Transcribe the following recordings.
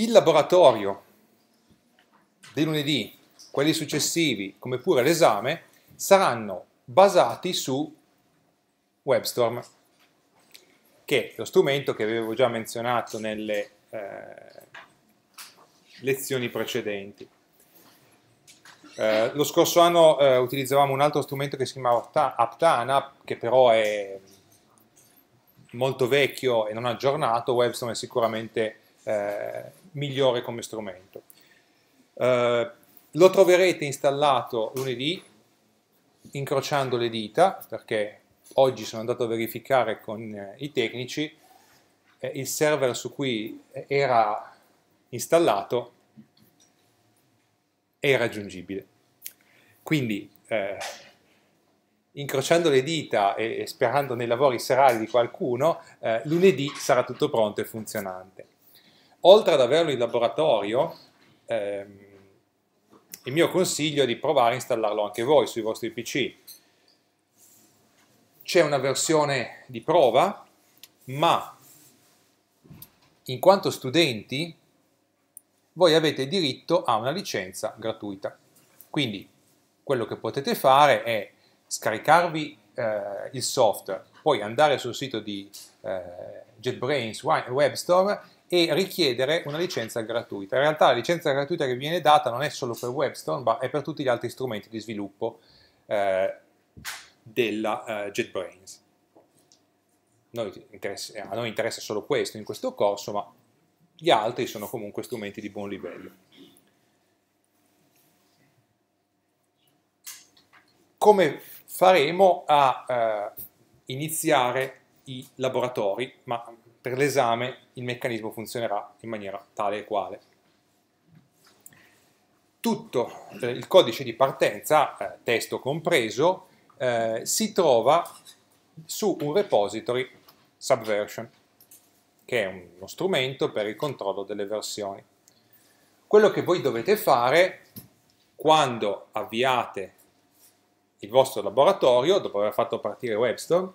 il laboratorio dei lunedì, quelli successivi, come pure l'esame, saranno basati su WebStorm, che è lo strumento che avevo già menzionato nelle eh, lezioni precedenti. Eh, lo scorso anno eh, utilizzavamo un altro strumento che si chiamava Aptana, che però è molto vecchio e non aggiornato, WebStorm è sicuramente eh, migliore come strumento. Eh, lo troverete installato lunedì, incrociando le dita, perché oggi sono andato a verificare con eh, i tecnici, eh, il server su cui eh, era installato è raggiungibile. Quindi, eh, incrociando le dita e, e sperando nei lavori serali di qualcuno, eh, lunedì sarà tutto pronto e funzionante oltre ad averlo in laboratorio, ehm, il mio consiglio è di provare a installarlo anche voi sui vostri PC. C'è una versione di prova, ma in quanto studenti voi avete diritto a una licenza gratuita. Quindi quello che potete fare è scaricarvi eh, il software, poi andare sul sito di eh, JetBrains Web Store e richiedere una licenza gratuita. In realtà la licenza gratuita che viene data non è solo per WebStorm, ma è per tutti gli altri strumenti di sviluppo eh, della eh, JetBrains. Noi a noi interessa solo questo in questo corso, ma gli altri sono comunque strumenti di buon livello. Come faremo a eh, iniziare i laboratori, ma per l'esame il meccanismo funzionerà in maniera tale e quale. Tutto eh, il codice di partenza, eh, testo compreso, eh, si trova su un repository Subversion, che è uno strumento per il controllo delle versioni. Quello che voi dovete fare quando avviate il vostro laboratorio, dopo aver fatto partire WebStore,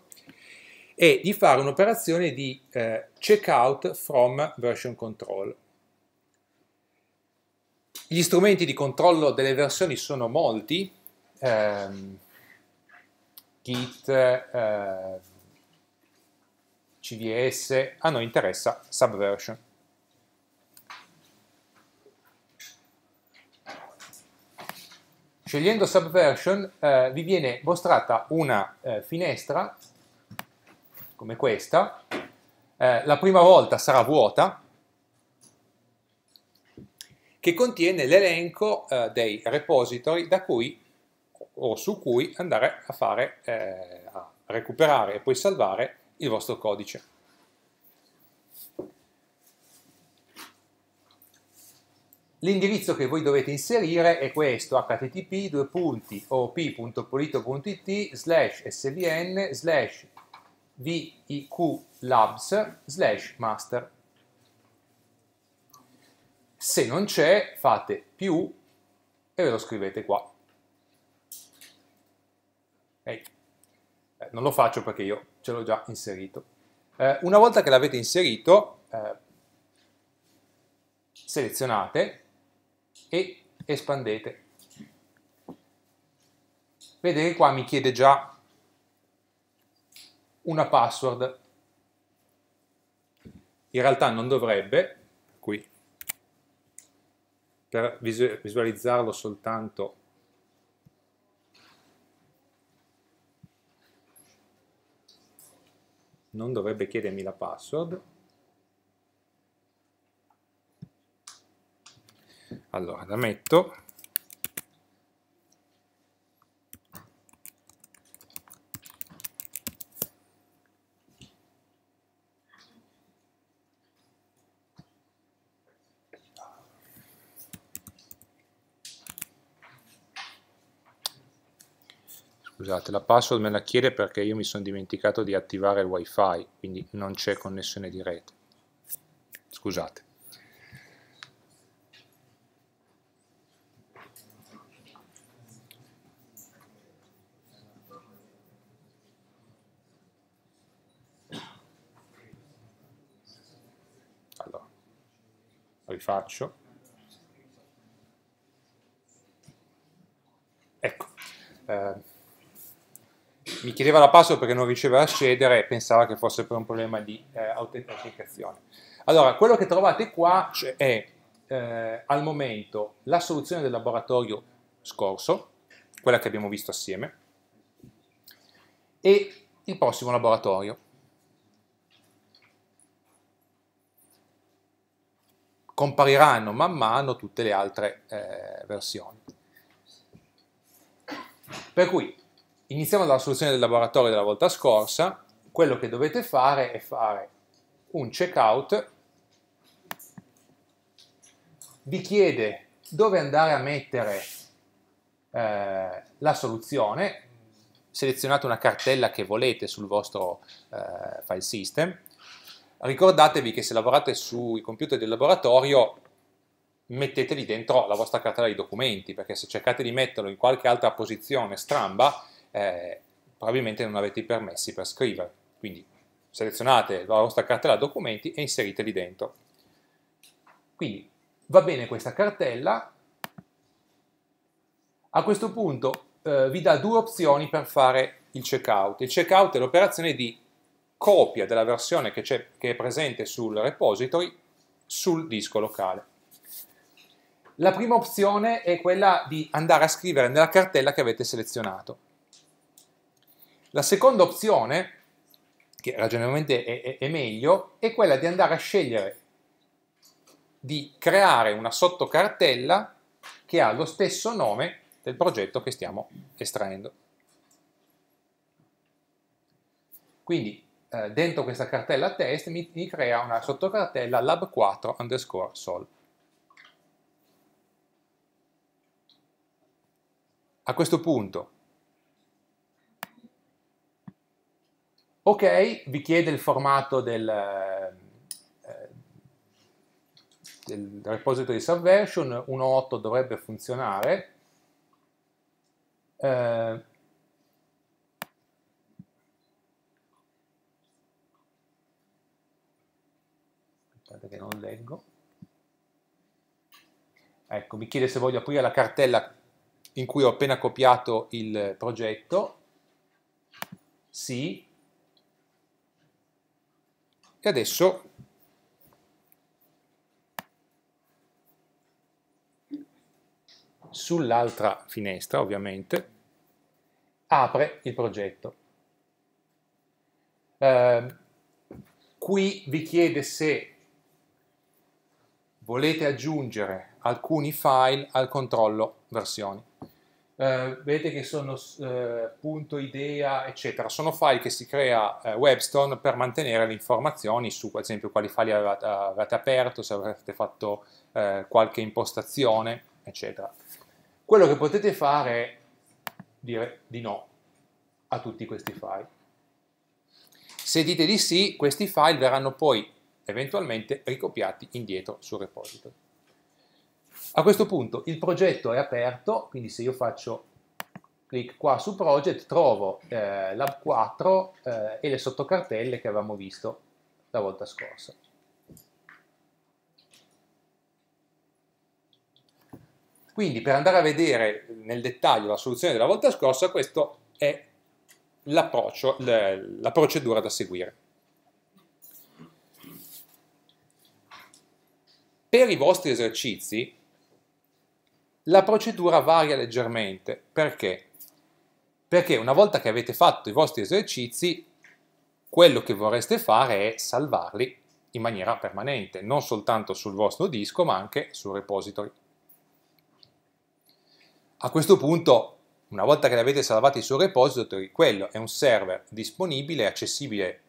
e di fare un'operazione di eh, checkout from version control. Gli strumenti di controllo delle versioni sono molti, ehm, Git, eh, CVS, a noi interessa Subversion. Scegliendo Subversion eh, vi viene mostrata una eh, finestra come questa, eh, la prima volta sarà vuota, che contiene l'elenco eh, dei repository da cui o su cui andare a fare, eh, a recuperare e poi salvare il vostro codice. L'indirizzo che voi dovete inserire è questo, http://op.polito.it slash svn slash VIQ Labs slash master. Se non c'è, fate più e ve lo scrivete qua. Ehi, eh, non lo faccio perché io ce l'ho già inserito. Eh, una volta che l'avete inserito, eh, selezionate e espandete. Vedete qua mi chiede già una password. In realtà non dovrebbe, qui, per visualizzarlo soltanto non dovrebbe chiedermi la password. Allora, la metto scusate, la password me la chiede perché io mi sono dimenticato di attivare il wifi, quindi non c'è connessione di rete. Scusate. Allora, rifaccio. Ecco. Eh mi chiedeva la password perché non riceveva accedere e pensava che fosse per un problema di eh, autenticazione. Allora, quello che trovate qua è eh, al momento la soluzione del laboratorio scorso, quella che abbiamo visto assieme, e il prossimo laboratorio. Compariranno man mano tutte le altre eh, versioni. Per cui Iniziamo dalla soluzione del laboratorio della volta scorsa. Quello che dovete fare è fare un checkout. Vi chiede dove andare a mettere eh, la soluzione. Selezionate una cartella che volete sul vostro eh, file system. Ricordatevi che se lavorate sui computer del laboratorio metteteli dentro la vostra cartella di documenti, perché se cercate di metterlo in qualche altra posizione stramba, eh, probabilmente non avete i permessi per scrivere. Quindi selezionate la vostra cartella documenti e inserite dentro. Quindi va bene questa cartella. A questo punto eh, vi dà due opzioni per fare il checkout. Il checkout è l'operazione di copia della versione che, è, che è presente sul repository sul disco locale. La prima opzione è quella di andare a scrivere nella cartella che avete selezionato. La seconda opzione, che ragionevolmente è, è, è meglio, è quella di andare a scegliere di creare una sottocartella che ha lo stesso nome del progetto che stiamo estraendo. Quindi eh, dentro questa cartella test mi, mi crea una sottocartella lab4 underscore sol. A questo punto Ok, vi chiede il formato del, eh, del repository subversion, 1.8 dovrebbe funzionare. Eh, aspettate che non leggo. Ecco, mi chiede se voglio aprire la cartella in cui ho appena copiato il progetto. Sì, e adesso sull'altra finestra ovviamente apre il progetto. Eh, qui vi chiede se volete aggiungere alcuni file al controllo versioni eh, vedete che sono eh, punto, idea, eccetera. Sono file che si crea eh, Webstone per mantenere le informazioni su, ad esempio, quali file avevate, avevate aperto, se avete fatto eh, qualche impostazione, eccetera. Quello che potete fare è dire di no a tutti questi file. Se dite di sì, questi file verranno poi eventualmente ricopiati indietro sul repository. A questo punto il progetto è aperto, quindi se io faccio clic qua su project trovo eh, lab 4 eh, e le sottocartelle che avevamo visto la volta scorsa. Quindi per andare a vedere nel dettaglio la soluzione della volta scorsa, questa è l'approccio, la procedura da seguire. Per i vostri esercizi la procedura varia leggermente. Perché? Perché una volta che avete fatto i vostri esercizi, quello che vorreste fare è salvarli in maniera permanente, non soltanto sul vostro disco, ma anche sul repository. A questo punto, una volta che li avete salvati sul repository, quello è un server disponibile e accessibile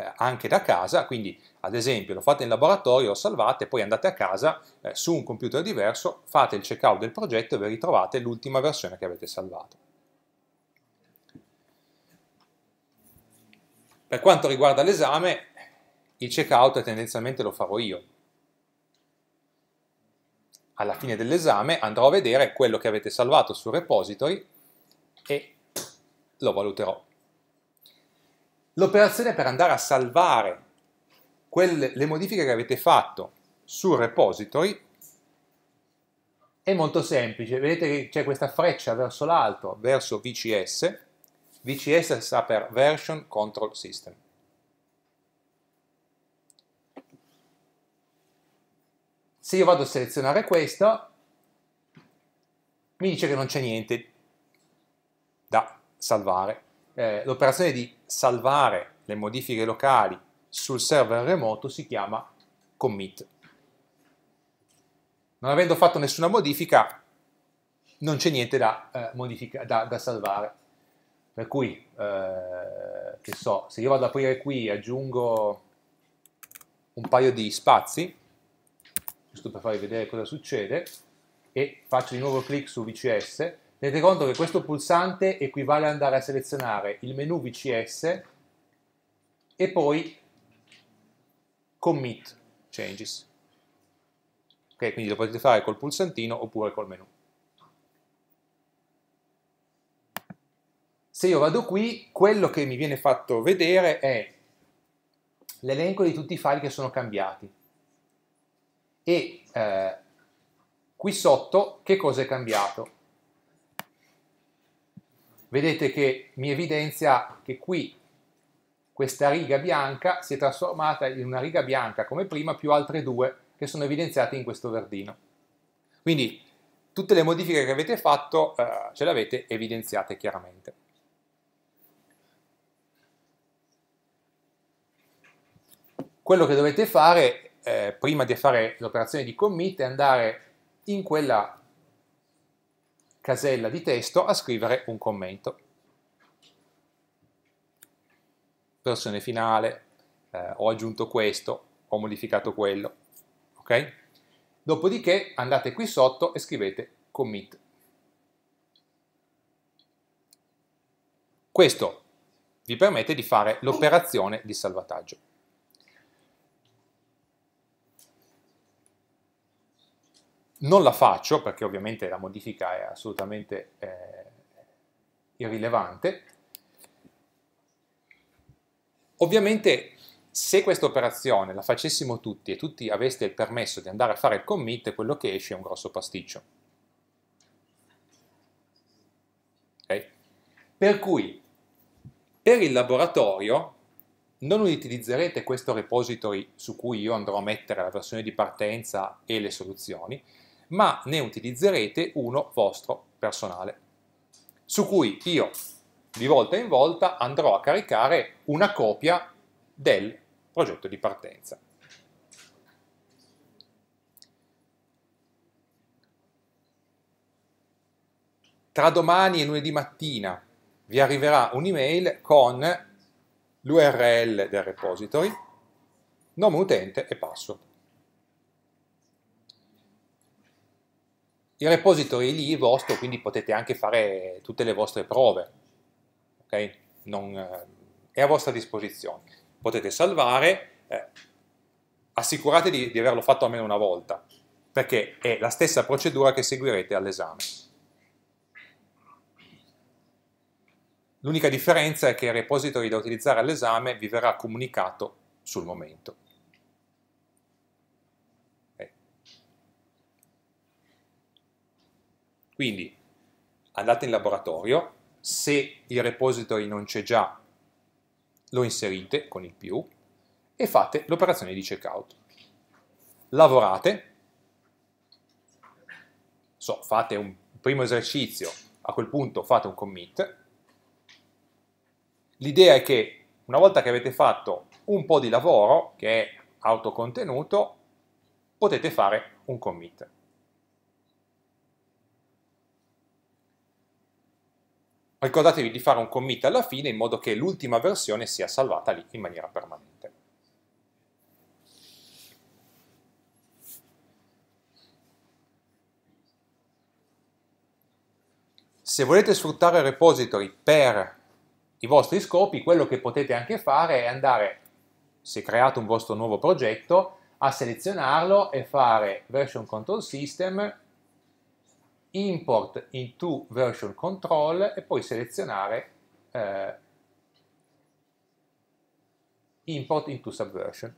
eh, anche da casa, quindi ad esempio lo fate in laboratorio, lo salvate, poi andate a casa eh, su un computer diverso, fate il checkout del progetto e vi ritrovate l'ultima versione che avete salvato. Per quanto riguarda l'esame, il checkout tendenzialmente lo farò io. Alla fine dell'esame andrò a vedere quello che avete salvato sul repository e lo valuterò l'operazione per andare a salvare quelle, le modifiche che avete fatto sul repository è molto semplice, vedete che c'è questa freccia verso l'alto, verso VCS, VCS sta per Version Control System. Se io vado a selezionare questo, mi dice che non c'è niente da salvare eh, l'operazione di salvare le modifiche locali sul server remoto si chiama commit. Non avendo fatto nessuna modifica, non c'è niente da, eh, da, da, salvare. Per cui, eh, che so, se io vado ad aprire qui e aggiungo un paio di spazi, giusto per farvi vedere cosa succede, e faccio di nuovo clic su VCS, Tenete conto che questo pulsante equivale ad andare a selezionare il menu VCS e poi commit changes. Ok, quindi lo potete fare col pulsantino oppure col menu. Se io vado qui, quello che mi viene fatto vedere è l'elenco di tutti i file che sono cambiati. E eh, qui sotto che cosa è cambiato? vedete che mi evidenzia che qui questa riga bianca si è trasformata in una riga bianca come prima più altre due che sono evidenziate in questo verdino. Quindi tutte le modifiche che avete fatto eh, ce le avete evidenziate chiaramente. Quello che dovete fare eh, prima di fare l'operazione di commit è andare in quella casella di testo a scrivere un commento. Versione finale, eh, ho aggiunto questo, ho modificato quello, ok? Dopodiché andate qui sotto e scrivete commit. Questo vi permette di fare l'operazione di salvataggio. Non la faccio perché ovviamente la modifica è assolutamente eh, irrilevante. Ovviamente se questa operazione la facessimo tutti e tutti aveste il permesso di andare a fare il commit, quello che esce è un grosso pasticcio. Okay? Per cui per il laboratorio non utilizzerete questo repository su cui io andrò a mettere la versione di partenza e le soluzioni, ma ne utilizzerete uno vostro personale, su cui io di volta in volta andrò a caricare una copia del progetto di partenza. Tra domani e lunedì mattina vi arriverà un'email con l'URL del repository, nome utente e password. Il repository è lì è vostro, quindi potete anche fare tutte le vostre prove, okay? non, eh, è a vostra disposizione. Potete salvare, eh, assicurate di, di averlo fatto almeno una volta, perché è la stessa procedura che seguirete all'esame. L'unica differenza è che il repository da utilizzare all'esame vi verrà comunicato sul momento. Quindi andate in laboratorio, se il repository non c'è già lo inserite con il più e fate l'operazione di checkout. Lavorate, so, fate un primo esercizio, a quel punto fate un commit. L'idea è che una volta che avete fatto un po' di lavoro, che è autocontenuto, potete fare un commit. Ricordatevi di fare un commit alla fine in modo che l'ultima versione sia salvata lì in maniera permanente. Se volete sfruttare repository per i vostri scopi, quello che potete anche fare è andare, se create un vostro nuovo progetto, a selezionarlo e fare version control system import into version control e poi selezionare eh, import into subversion.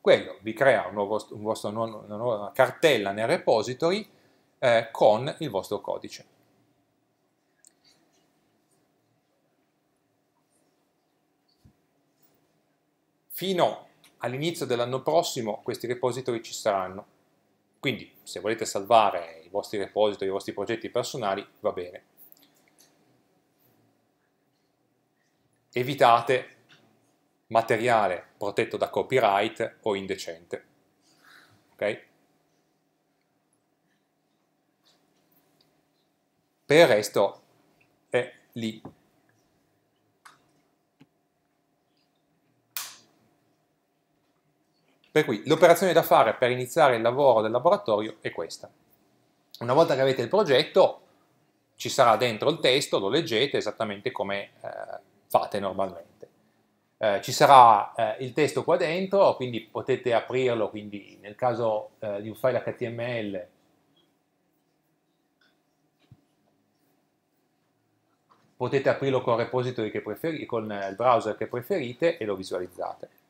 Quello vi crea un nuovo, un vostro, una nuova cartella nel repository eh, con il vostro codice. fino all'inizio dell'anno prossimo questi repository ci saranno. Quindi se volete salvare i vostri repository, i vostri progetti personali, va bene. Evitate materiale protetto da copyright o indecente. Okay? Per il resto è lì Per cui l'operazione da fare per iniziare il lavoro del laboratorio è questa. Una volta che avete il progetto, ci sarà dentro il testo, lo leggete esattamente come eh, fate normalmente. Eh, ci sarà eh, il testo qua dentro, quindi potete aprirlo, quindi nel caso eh, di un file HTML potete aprirlo con il, con il browser che preferite e lo visualizzate.